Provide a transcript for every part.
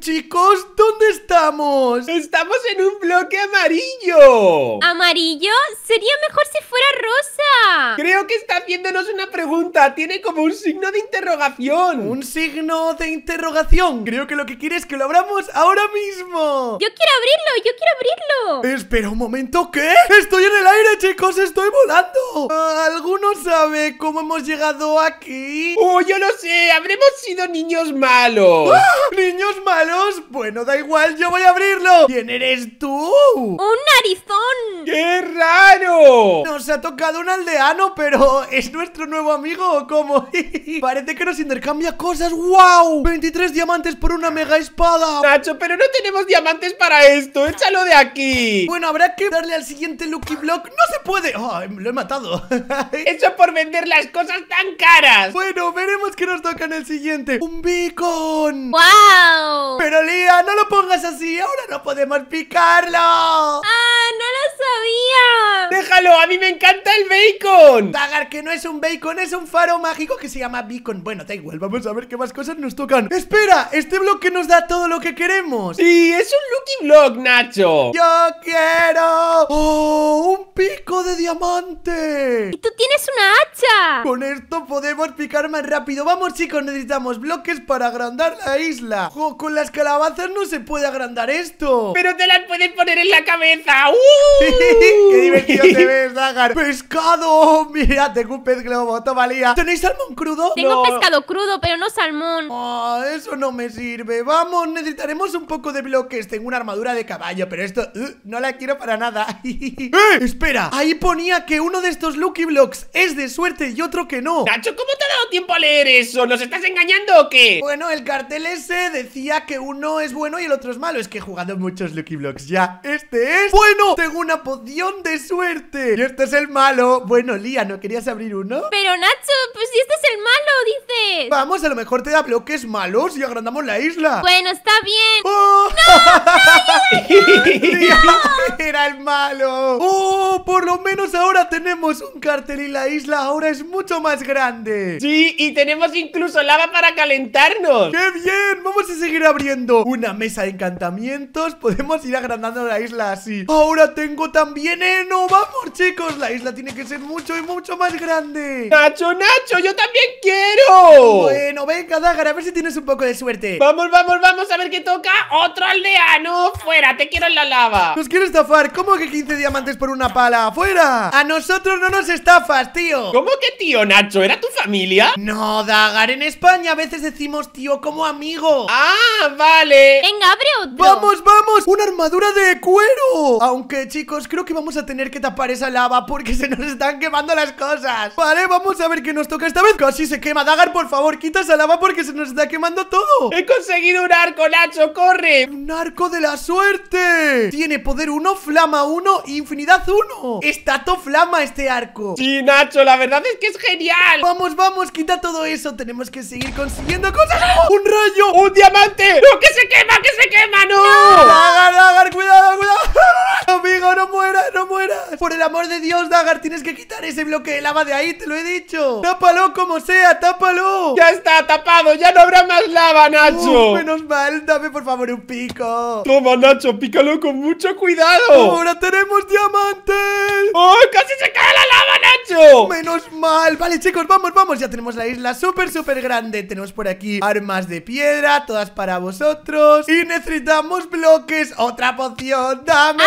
chicos? ¿Dónde estamos? ¡Estamos en un bloque amarillo! ¿Amarillo? Sería mejor si fuera rosa. Creo que está haciéndonos una pregunta. Tiene como un signo de interrogación. ¿Un signo de interrogación? Creo que lo que quiere es que lo abramos ahora mismo. Yo quiero abrirlo, yo quiero abrirlo. Espera un momento, ¿qué? Estoy en el aire, chicos, estoy volando. ¿Alguno sabe cómo hemos llegado aquí? Oh, yo lo sé, habremos sido niños malos. ¡Ah! ¡Niños malos! Bueno, da igual, yo voy a abrirlo ¿Quién eres tú? ¡Un narizón! ¡Qué raro! No ha tocado un aldeano, pero ¿es nuestro nuevo amigo o cómo? Parece que nos intercambia cosas, ¡wow! 23 diamantes por una mega espada Nacho, pero no tenemos diamantes para esto, échalo de aquí Bueno, habrá que darle al siguiente Lucky Block ¡No se puede! Oh, lo he matado Eso por vender las cosas tan caras Bueno, veremos qué nos toca en el siguiente ¡Un beacon! ¡Wow! Pero Lía, no lo pongas así, ahora no podemos picarlo ¡Ah, no lo sabía! ¡Déjalo, a mí me encanta! encanta el bacon! Dagar, que no es un bacon, es un faro mágico que se llama beacon. Bueno, da igual, vamos a ver qué más cosas nos tocan. ¡Espera! Este bloque nos da todo lo que queremos. Sí, es un lucky block, Nacho. Yo quiero... ¡Oh! ¡Un pico de diamante! ¡Y tú tienes una hacha! Con esto podemos picar más rápido. Vamos, chicos, necesitamos bloques para agrandar la isla. ¡Jo! Con las calabazas no se puede agrandar esto. Pero te las puedes poner en la cabeza. ¡Uh! ¡Qué divertido te ves, Dagar! ¡Pescado! Mira, tengo un pez globo, toma Lía. ¿Tenéis salmón crudo? Tengo pescado crudo, pero no salmón. Ah, eso no me sirve. Vamos, necesitaremos un poco de bloques. Tengo una armadura de caballo, pero esto uh, no la quiero para nada. ¡Eh! Espera, ahí ponía que uno de estos Lucky Blocks es de suerte y otro que no. Nacho, ¿cómo te ha dado tiempo a leer eso? ¿Nos estás engañando o qué? Bueno, el cartel ese decía que uno es bueno y el otro es malo. Es que he jugado muchos Lucky Blocks ya. Este es bueno. Tengo una poción de suerte. Y este es el malo. Bueno, Lía, ¿no querías abrir uno? Pero Nacho, pues si este es el malo, dices. Vamos, a lo mejor te da bloques malos y agrandamos la isla. Bueno, está bien. ¡Oh! ¡No! ¡Era el malo! Por lo menos ahora tenemos un cartel y la isla ahora es mucho más grande. Sí, y tenemos incluso lava para calentarnos. ¡Qué bien! Vamos a seguir abriendo una mesa de encantamientos. Podemos ir agrandando la isla así. Ahora tengo también heno. ¡Vamos, chicos! La isla tiene que ser mucho y mucho más grande. ¡Nacho, Nacho! ¡Yo también quiero! Bueno, venga, Dagar, a ver si tienes un poco de suerte. Vamos, vamos, vamos a ver qué toca. ¡Otro aldeano! ¡Fuera! ¡Te quiero en la lava! Nos quiero estafar. ¿Cómo que 15 diamantes por una pala? la afuera. A nosotros no nos estafas, tío ¿Cómo que tío, Nacho? ¿Era tu familia? No, Dagar, en España a veces decimos tío como amigo Ah, vale Venga, abre otro ¡Vamos, vamos! ¡Una armadura de cuero! Aunque, chicos, creo que vamos a tener que tapar esa lava Porque se nos están quemando las cosas Vale, vamos a ver qué nos toca esta vez Casi se quema, Dagar, por favor, quita esa lava porque se nos está quemando todo He conseguido un arco, Nacho, corre Un arco de la suerte Tiene poder 1, flama 1, infinidad 1 Estato ¡Está flama este arco! Sí, Nacho, la verdad es que es genial Vamos, vamos, quita todo eso Tenemos que seguir consiguiendo cosas ¡Oh! ¡Un rayo! ¡Un diamante! ¡No, que se quema, que se quema! ¡No! ¡Dagar, Dagar, cuidado, cuidado! Amigo, no muera, no mueras Por el amor de Dios, Dagar, tienes que quitar ese bloque de lava de ahí Te lo he dicho Tápalo como sea, tápalo Ya está, tapado, ya no habrá más lava, Nacho Menos mal, dame por favor un pico Toma, Nacho, pícalo con mucho cuidado ¡Ahora tenemos diamantes! ¡Ay, casi se cae la lava, Nacho! Menos mal. Vale, chicos, vamos, vamos. Ya tenemos la isla súper, súper grande. Tenemos por aquí armas de piedra, todas para vosotros. Y necesitamos bloques. Otra poción. Dame.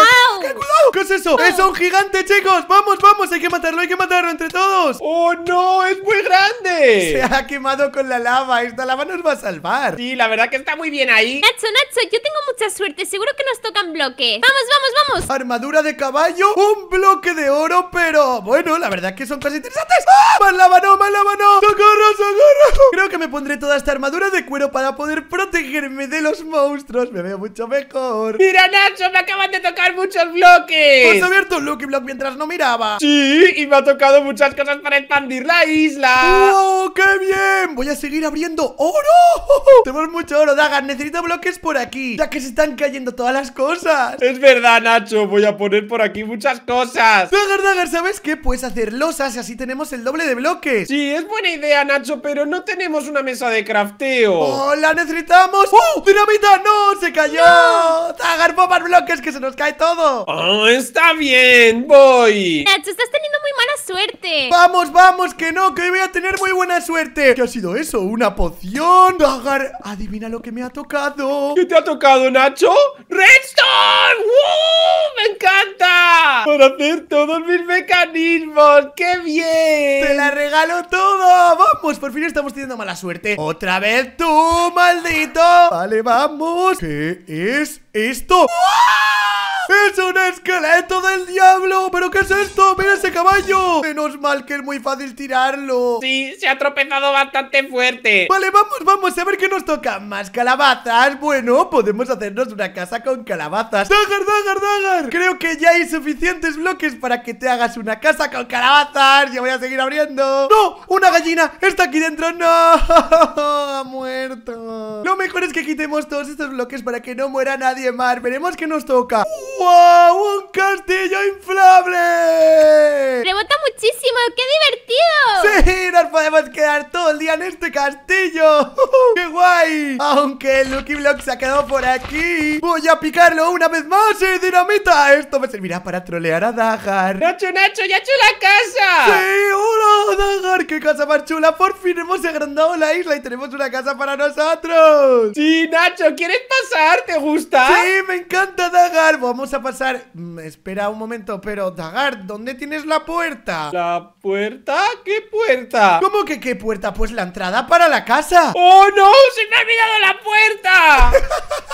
¡Qué es eso? ¡Es un gigante, chicos! ¡Vamos, vamos! Hay que matarlo, hay que matarlo entre todos. ¡Oh, no! ¡Es muy grande! Se ha quemado con la lava. Esta lava nos va a salvar. Sí, la verdad que está muy bien ahí. Nacho, Nacho, yo tengo mucha suerte. Seguro que nos tocan bloques. ¡Vamos, vamos, vamos! Armadura de caballo. ¡Un bloque de oro, pero bueno, la verdad que son casi interesantes. ¡Ah! ¡Más la mano, más ¡Socorro, socorro! Creo que me pondré toda esta armadura de cuero para poder protegerme de los monstruos. Me veo mucho mejor. ¡Mira, Nacho! ¡Me acaban de tocar muchos bloques! Pues he abierto un Lucky Block mientras no miraba? Sí, y me ha tocado muchas cosas para expandir la isla. ¡Oh, qué bien! Voy a seguir abriendo oro. Tenemos mucho oro, Dagan. Necesito bloques por aquí, ya que se están cayendo todas las cosas. Es verdad, Nacho. Voy a poner por aquí muchas cosas. Dagar, Dagger, ¿sabes qué? Puedes hacer losas y así tenemos el doble de bloques Sí, es buena idea, Nacho, pero no tenemos una mesa de crafteo ¡Oh, la necesitamos! ¡Oh, dinamita! ¡No, se cayó! No. Dagger, bloques, que se nos cae todo ¡Oh, está bien! ¡Voy! Nacho, estás teniendo muy mala suerte ¡Vamos, vamos! ¡Que no, que voy a tener muy buena suerte! ¿Qué ha sido eso? ¿Una poción? Dagger, adivina lo que me ha tocado ¿Qué te ha tocado, Nacho? ¡Redstone! ¡Woo! ¡Me encanta! hacer todos mis mecanismos. ¡Qué bien! ¡Te la regalo todo! ¡Vamos! Por fin estamos teniendo mala suerte. ¡Otra vez tú, maldito! Vale, vamos. ¿Qué es ¿Esto? ¡Es un esqueleto del diablo! ¿Pero qué es esto? ¡Mira ese caballo! Menos mal que es muy fácil tirarlo Sí, se ha tropezado bastante fuerte Vale, vamos, vamos, a ver qué nos toca Más calabazas, bueno, podemos hacernos una casa con calabazas ¡Dagar, dagar, dagar! Creo que ya hay suficientes bloques para que te hagas una casa con calabazas Ya voy a seguir abriendo ¡No! ¡Una gallina! ¡Está aquí dentro! ¡No! ¡Ha muerto! Lo mejor es que quitemos todos estos bloques para que no muera nadie Mar, veremos qué nos toca ¡Wow! ¡Un castillo inflable! ¡Rebota muchísimo! ¡Qué divertido! ¡Sí! ¡Nos podemos quedar todo el día en este castillo! ¡Qué guay! Aunque el Lucky Block se ha quedado por aquí Voy a picarlo una vez más y dinamita Esto me servirá para trolear a Dagar ¡Nacho, Nacho! ¡Ya hecho la casa! ¡Sí! ¡Hola, Dagar! ¡Qué casa más chula! ¡Por fin hemos agrandado la isla y tenemos una casa para nosotros! ¡Sí, Nacho! ¿Quieres pasar? ¿Te gusta? ¿Ah? Sí, me encanta Dagar. Vamos a pasar. Mm, espera un momento, pero Dagar, ¿dónde tienes la puerta? ¿La puerta? ¿Qué puerta? ¿Cómo que qué puerta? Pues la entrada para la casa. ¡Oh no! ¡Se me ha olvidado la puerta!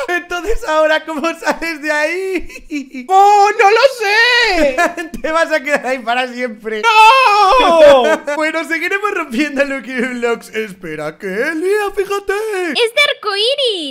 Entonces ahora, ¿cómo sales de ahí? ¡Oh, no lo sé! Te vas a quedar ahí para siempre. ¡No! bueno, seguiremos rompiendo lo que Vlogs. Espera, ¿qué, Lía? Fíjate. Es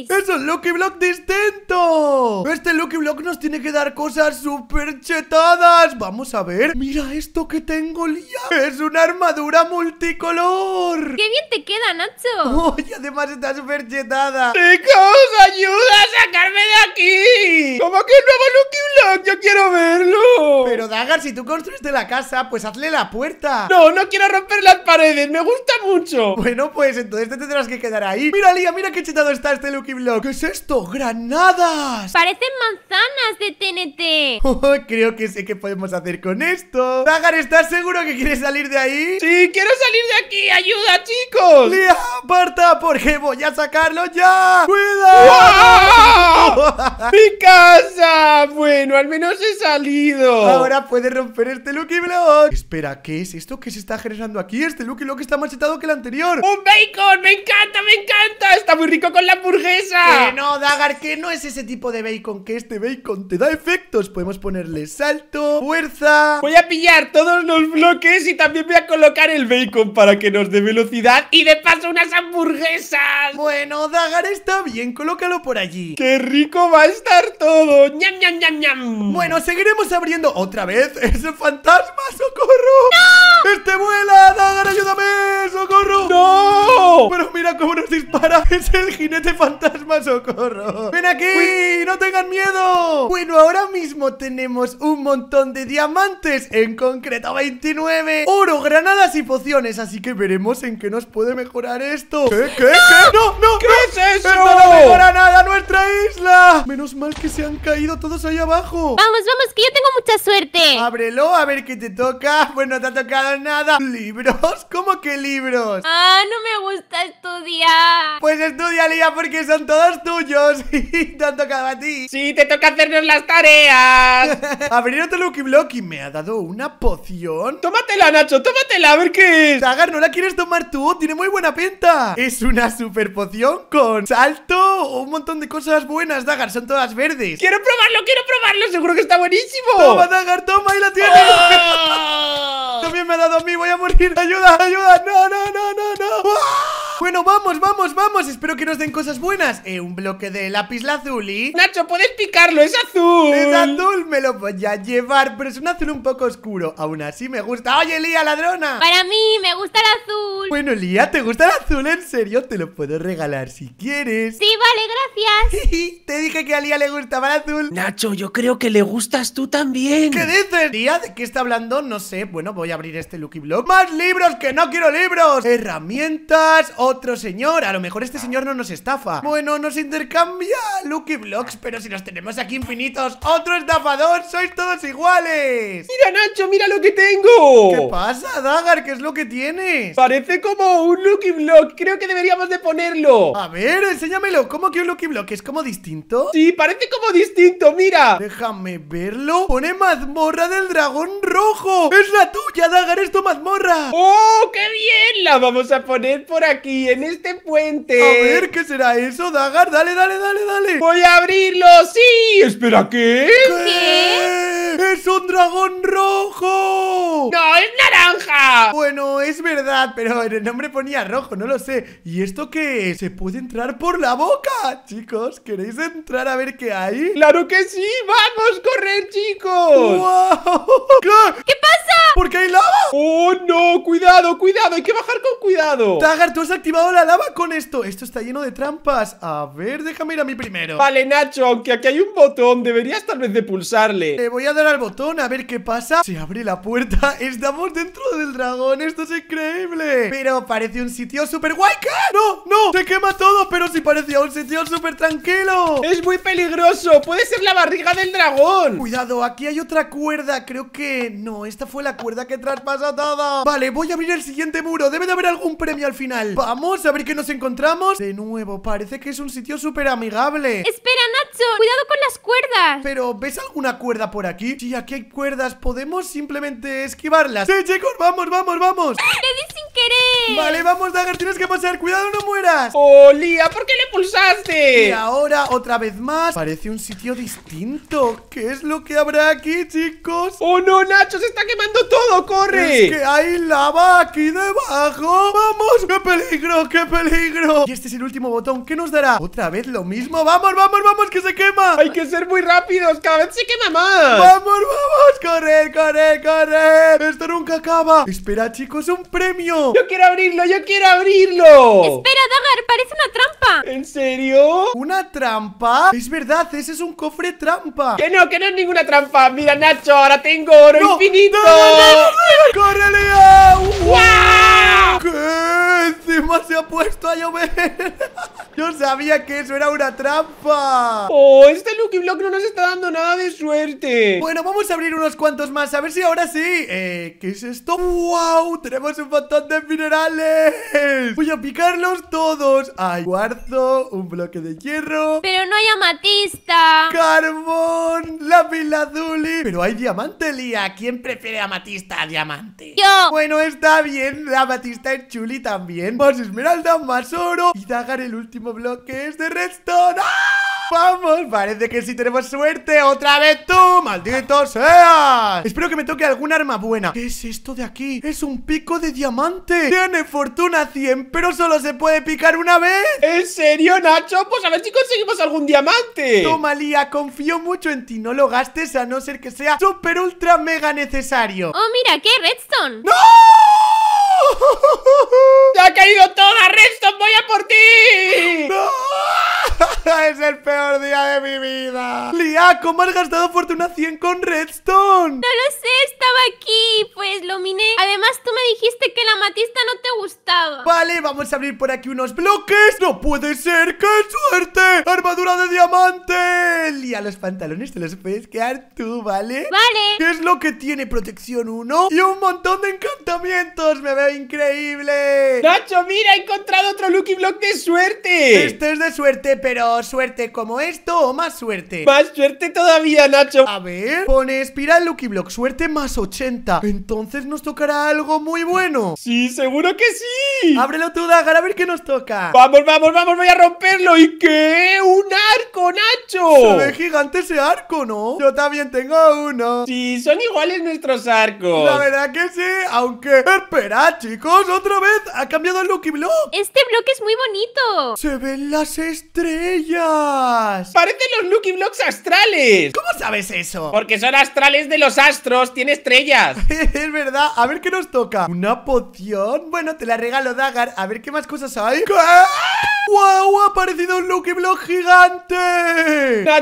eso ¡Es un Lucky Block distinto! Este Lucky Block nos tiene que dar cosas súper chetadas. Vamos a ver. Mira esto que tengo, Lía. Es una armadura multicolor. ¡Qué bien te queda, Nacho! ¡Uy, además está súper chetada! ¡Chicos, ayuda a sacarme de aquí! ¿Cómo que es nuevo Lucky Block? ¡Yo quiero verlo! Pero, Dagar, si tú construiste la casa, pues hazle la puerta. No, no quiero romper las paredes. Me gusta mucho. Bueno, pues entonces te tendrás que quedar ahí. Mira, Lía, mira qué chetada ¿Dónde está este Lucky Block! ¿Qué es esto? ¡Granadas! ¡Parecen manzanas de TNT! Oh, creo que sé qué podemos hacer con esto. Dagar, ¿estás seguro que quieres salir de ahí? ¡Sí, quiero salir de aquí! ¡Ayuda, chicos! ¡Lía, aparta! Porque voy a sacarlo ya. ¡Cuidado! ¡Mi casa! Bueno, al menos he salido. Ahora puede romper este Lucky Block. Espera, ¿qué es esto que se está generando aquí? Este Lucky Block está más chetado que el anterior. ¡Un bacon! ¡Me encanta, me encanta! Está muy rico con la hamburguesa! Que no, Dagar, que no es ese tipo de bacon Que este bacon te da efectos Podemos ponerle salto, fuerza Voy a pillar todos los bloques Y también voy a colocar el bacon Para que nos dé velocidad Y de paso unas hamburguesas Bueno, Dagar está bien, colócalo por allí ¡Qué rico va a estar todo! ¡Ñam, ñam, ñam, ñam! Bueno, seguiremos abriendo otra vez ese fantasma, ¡socorro! ¡No! ¡Este vuela! ¡Dagar, ayúdame! ¡Socorro! ¡No! Pero mira cómo nos dispara, es el jinete fantasma, socorro. ¡Ven aquí! ¡No tengan miedo! Bueno, ahora mismo tenemos un montón de diamantes, en concreto 29, oro, granadas y pociones, así que veremos en qué nos puede mejorar esto. ¿Qué? ¿Qué? ¿Qué? ¡No! ¡No! ¿Qué? no no no pero no mejora nada nuestra isla! Menos mal que se han caído todos ahí abajo. Vamos, vamos, que yo tengo mucha suerte. Ábrelo, a ver qué te toca. Pues no te ha tocado nada. ¿Libros? ¿Cómo que libros? Ah, no me gusta estudiar. Pues estudia, Lía, porque son todos tuyos. Y te han tocado a ti. Sí, te toca hacernos las tareas. Abrir otro Lucky Y ¿Me ha dado una poción? Tómatela, Nacho, tómatela, a ver qué es. Sagar, ¿no la quieres tomar tú? Tiene muy buena pinta. Es una super poción salto, un montón de cosas buenas, Dagar, son todas verdes. Quiero probarlo, quiero probarlo, seguro que está buenísimo. Toma, Dagar, toma y la tienes. ¡Ah! También me ha dado a mí, voy a morir. Ayuda, ayuda. No, no, no, no, no. ¡Ah! Bueno, vamos, vamos, vamos Espero que nos den cosas buenas eh, Un bloque de lápiz azul y Nacho, puedes picarlo, es azul Es azul, me lo voy a llevar Pero es un azul un poco oscuro Aún así me gusta ¡Oye, Lía, ladrona! Para mí, me gusta el azul Bueno, Lía, ¿te gusta el azul? ¿En serio? Te lo puedo regalar si quieres Sí, vale, gracias dije que a Lía le gustaba el azul. Nacho, yo creo que le gustas tú también. ¿Qué dices, Lía? ¿De qué está hablando? No sé. Bueno, voy a abrir este Lucky Block. ¡Más libros! ¡Que no quiero libros! Herramientas. Otro señor. A lo mejor este señor no nos estafa. Bueno, nos intercambia Lucky Blocks, pero si nos tenemos aquí infinitos. ¡Otro estafador! ¡Sois todos iguales! ¡Mira, Nacho! ¡Mira lo que tengo! ¿Qué pasa, Dagar? ¿Qué es lo que tienes? Parece como un Lucky Block. Creo que deberíamos de ponerlo. A ver, enséñamelo. ¿Cómo que un Lucky Block? Es como distinto. Sí, parece como distinto, mira Déjame verlo Pone mazmorra del dragón rojo ¡Es la tuya, Dagar! ¡Es mazmorra! ¡Oh, qué bien! La vamos a poner por aquí, en este puente A ver, ¿qué será eso, Dagar? Dale, dale, dale, dale Voy a abrirlo, sí Espera, ¿qué? ¿Qué? ¡Es un dragón rojo! ¡No, es naranja! Bueno, es verdad, pero en el nombre ponía rojo, no lo sé. ¿Y esto qué ¿Se puede entrar por la boca? Chicos, ¿queréis entrar a ver qué hay? ¡Claro que sí! ¡Vamos, a correr, chicos! ¡Wow! ¿Qué? pasa? ¿Por qué hay lava? ¡Oh, no! ¡Cuidado, cuidado! ¡Hay que bajar con cuidado! Tagar, tú has activado la lava con esto. Esto está lleno de trampas. A ver, déjame ir a mí primero. Vale, Nacho, aunque aquí hay un botón, deberías tal vez de pulsarle. Le voy a dar al botón a ver qué pasa Se abre la puerta Estamos dentro del dragón Esto es increíble Pero parece un sitio súper guay ¿Qué? ¡No! ¡No! ¡Se quema todo! Pero sí parecía un sitio súper tranquilo ¡Es muy peligroso! ¡Puede ser la barriga del dragón! Cuidado, aquí hay otra cuerda Creo que... No, esta fue la cuerda que traspasa todo Vale, voy a abrir el siguiente muro Debe de haber algún premio al final Vamos a ver qué nos encontramos De nuevo, parece que es un sitio súper amigable Espera, no ¡Cuidado con las cuerdas! Pero, ¿ves alguna cuerda por aquí? Sí, aquí hay cuerdas. Podemos simplemente esquivarlas. ¡Sí, chicos! ¡Vamos, vamos, vamos! ¡Le di sin querer! Vale, vamos, Dagger, tienes que pasar. Cuidado, no mueras. ¡Oh, Lía! ¿Por qué le pulsaste? Y ahora, otra vez más. Parece un sitio distinto. ¿Qué es lo que habrá aquí, chicos? ¡Oh, no, Nacho! ¡Se está quemando todo! ¡Corre! Es que hay lava aquí debajo. ¡Vamos! ¡Qué peligro! ¡Qué peligro! Y este es el último botón. ¿Qué nos dará? ¿Otra vez lo mismo? ¡Vamos, vamos, vamos! ¡Que se quema! Hay que ser muy rápidos. Cada vez se quema más. ¡Vamos, vamos! ¡Correr, correr, correr! Esto nunca acaba. Espera, chicos, un premio. Yo quiero abrirlo! ¡Yo quiero abrirlo! Espera, Dagar, parece una trampa. ¿En serio? ¿Una trampa? Es verdad, ese es un cofre trampa. Que no, que no es ninguna trampa. Mira, Nacho, ahora tengo oro infinito. No, ¡Wow! ¿Qué? Encima se ha puesto a llover. Yo sabía que eso era una trampa. Oh, este Lucky Block no nos está dando nada de suerte. Bueno, vamos a abrir unos cuantos más. A ver si ahora sí. Eh, ¿qué es esto? ¡Wow! Tenemos un montón de minerales ¡Voy a picarlos todos! Hay cuarzo, un bloque de hierro... ¡Pero no hay amatista! ¡Carbón! ¡Lápiz azul ¡Pero hay diamante, Lía! ¿Quién prefiere amatista a diamante? ¡Yo! Bueno, está bien, la amatista es chuli también Más esmeralda, más oro Y Dagar el último bloque es de redstone ¡Ah! ¡Vamos! Parece que si tenemos suerte ¡Otra vez tú! ¡Maldito sea! Espero que me toque alguna arma buena ¿Qué es esto de aquí? ¡Es un pico de diamante! Tiene fortuna 100 Pero solo se puede picar una vez ¿En serio, Nacho? Pues a ver si conseguimos algún diamante Toma, Lía, confío mucho en ti No lo gastes a no ser que sea super ultra mega necesario Oh, mira, ¿qué? Redstone ¡No! ¡Ya ha caído toda, Redstone! ¡Voy a por ti! ¡No! ¡Es el peor día de mi vida! ¡Lia! ¿Cómo has gastado fortuna 100 con Redstone? No lo sé, estaba aquí. Pues lo miné. Además, tú me dijiste que la matista no te gustaba. Vale, vamos a abrir por aquí unos bloques. ¡No puede ser! ¡Qué suerte! ¡Armadura de diamante! y a los pantalones te los puedes quedar tú, ¿vale? Vale. ¿Qué es lo que tiene protección 1? Y un montón de encantamientos. Me veo increíble. Nacho, mira, he encontrado otro Lucky Block de suerte. Esto es de suerte, pero suerte como esto o más suerte. Más suerte todavía, Nacho. A ver, pone espiral Lucky Block, suerte más 80. Entonces nos tocará algo muy bueno. Sí, seguro que sí. Ábrelo tú, Dagar, a ver qué nos toca. Vamos, vamos, vamos, voy a romperlo. ¿Y qué? ¡Un arco, Nacho! es gigante ese arco, ¿no? Yo también tengo uno. Sí, son iguales nuestros arcos. La verdad que sí, aunque... Espera, chicos, otra vez ha cambiado el Lucky Block. Este bloque es muy bonito. Se ven las estrellas. Parecen los Lucky Blocks astrales. ¿Cómo sabes eso? Porque son astrales de los astros, tiene estrellas. es verdad, a ver qué nos toca. ¿Una poción? Bueno, te la regalo, Dagar. A ver qué más cosas hay. ¿Qué? Ha aparecido un Lucky Block gigante.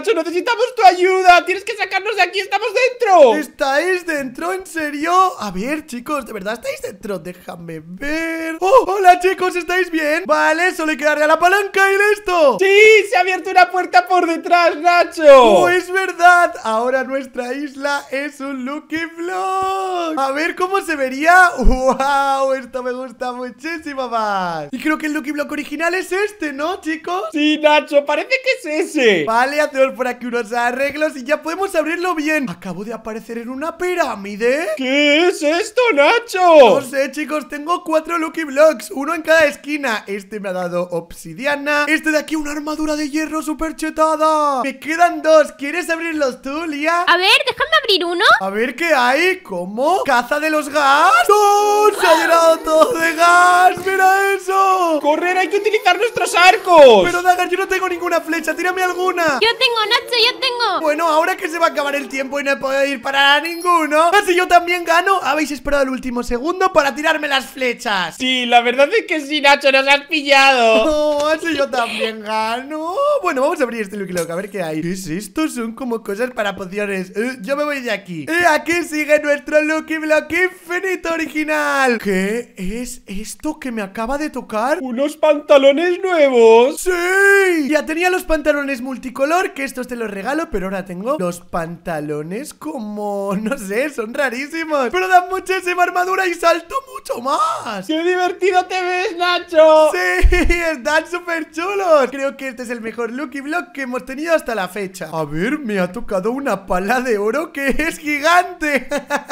Nacho, ¡Necesitamos tu ayuda! ¡Tienes que sacarnos de aquí! ¡Estamos dentro! ¿Estáis dentro? ¿En serio? A ver, chicos, ¿de verdad estáis dentro? Déjame ver... ¡Oh! ¡Hola, chicos! ¿Estáis bien? Vale, solo hay que a la palanca y listo ¡Sí! ¡Se ha abierto una puerta por detrás, Nacho! ¡Oh, es verdad! Ahora nuestra isla es un Lucky Block A ver cómo se vería ¡Wow! Esto me gusta muchísimo más Y creo que el Lucky Block original es este, ¿no, chicos? Sí, Nacho, parece que es ese Vale, por aquí unos arreglos y ya podemos abrirlo bien Acabo de aparecer en una pirámide ¿Qué es esto, Nacho? No sé, chicos, tengo cuatro Lucky Blocks Uno en cada esquina Este me ha dado obsidiana Este de aquí una armadura de hierro súper chetada Me quedan dos ¿Quieres abrirlos tú, Lía? A ver, déjame abrir uno A ver, ¿qué hay? ¿Cómo? ¿Caza de los gas? ¡No! ¡Se ha llenado todo de gas! ¡Mira eso! ¡Correr! ¡Hay que utilizar nuestros arcos! Pero, nada, yo no tengo ninguna flecha Tírame alguna Yo tengo Nacho, yo tengo Bueno, ahora que se va a acabar el tiempo y no he podido ir para ninguno Así yo también gano Habéis esperado el último segundo para tirarme las flechas Sí, la verdad es que sí, Nacho, nos has pillado Así yo también gano Bueno, vamos a abrir este Lucky Lock, a ver qué hay ¿Qué es esto? Son como cosas para pociones eh, Yo me voy de aquí eh, aquí sigue nuestro Lucky Block infinito original ¿Qué es esto que me acaba de tocar? ¿Unos pantalones nuevos? ¡Sí! Ya tenía los pantalones multicolor que estos te los regalo, pero ahora tengo los pantalones como... No sé, son rarísimos. Pero dan muchísima armadura y salto mucho más. ¡Qué divertido te ves, Nacho! Sí, están súper chulos. Creo que este es el mejor Lucky Block que hemos tenido hasta la fecha. A ver, me ha tocado una pala de oro que es gigante.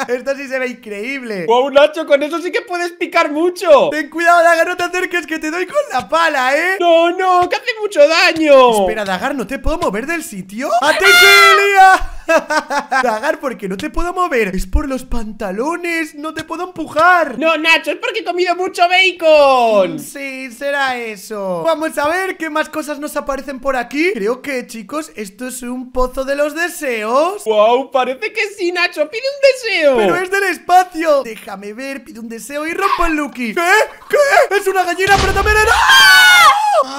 Esto sí se ve increíble. ¡Wow, Nacho! Con eso sí que puedes picar mucho. Ten cuidado, Dagar, no te acerques que te doy con la pala, ¿eh? ¡No, no! ¡Que hace mucho daño! Espera, Dagar, no te puedo mover del sitio? ¡Atención, Dagar, porque no te puedo mover. Es por los pantalones, no te puedo empujar. No, Nacho, es porque he comido mucho bacon. Sí, será eso. Vamos a ver qué más cosas nos aparecen por aquí. Creo que, chicos, esto es un pozo de los deseos. Wow, parece que sí, Nacho. Pide un deseo. Pero es del espacio. Déjame ver, pide un deseo y rompo el Lucky. ¿Qué? ¿Eh? ¿Qué? Es una gallina, pero también era... ¡Ah! ah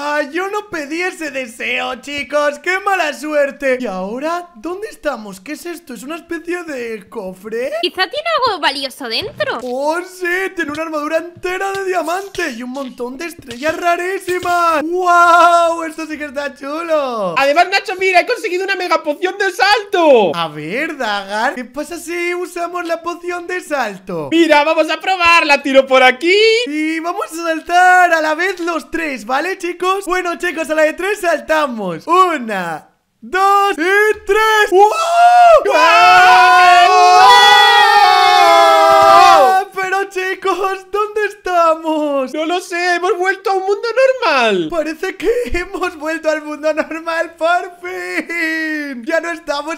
no pedí ese deseo, chicos ¡Qué mala suerte! ¿Y ahora? ¿Dónde estamos? ¿Qué es esto? ¿Es una especie de cofre? Quizá tiene algo valioso dentro ¡Oh, sí! Tiene una armadura entera de diamante Y un montón de estrellas rarísimas ¡Wow! Esto sí que está chulo Además, Nacho, mira, he conseguido una mega poción de salto A ver, Dagar ¿Qué pasa si usamos la poción de salto? Mira, vamos a probarla Tiro por aquí Y vamos a saltar a la vez los tres, ¿vale, chicos? Bueno, chicos, a la de tres saltamos. Una, dos y tres. ¡Wow! Ah, pero chicos, ¿dónde estamos? No lo sé, hemos vuelto a un mundo normal. Parece que hemos vuelto al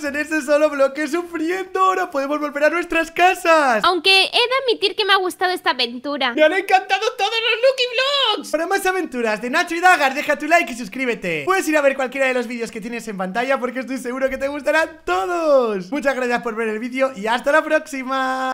en este solo bloque sufriendo. Ahora podemos volver a nuestras casas. Aunque he de admitir que me ha gustado esta aventura. ¡Me han encantado todos los Lucky Vlogs! Para más aventuras de Nacho y Dagar, deja tu like y suscríbete. Puedes ir a ver cualquiera de los vídeos que tienes en pantalla porque estoy seguro que te gustarán todos. Muchas gracias por ver el vídeo y hasta la próxima.